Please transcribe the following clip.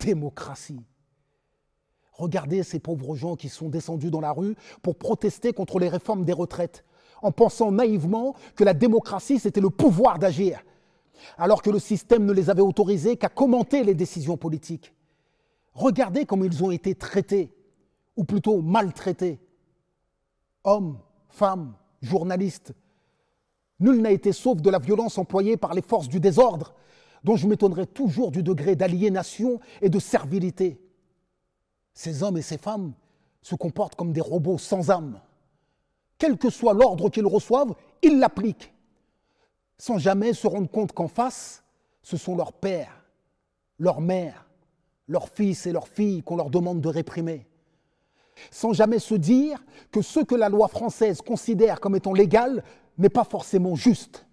démocratie. Regardez ces pauvres gens qui sont descendus dans la rue pour protester contre les réformes des retraites, en pensant naïvement que la démocratie, c'était le pouvoir d'agir, alors que le système ne les avait autorisés qu'à commenter les décisions politiques. Regardez comment ils ont été traités, ou plutôt maltraités. Hommes, femmes, journalistes. Nul n'a été sauf de la violence employée par les forces du désordre dont je m'étonnerai toujours du degré d'aliénation et de servilité. Ces hommes et ces femmes se comportent comme des robots sans âme. Quel que soit l'ordre qu'ils reçoivent, ils l'appliquent, sans jamais se rendre compte qu'en face, ce sont leurs pères, leurs mères, leurs fils et leurs filles qu'on leur demande de réprimer, sans jamais se dire que ce que la loi française considère comme étant légal n'est pas forcément juste.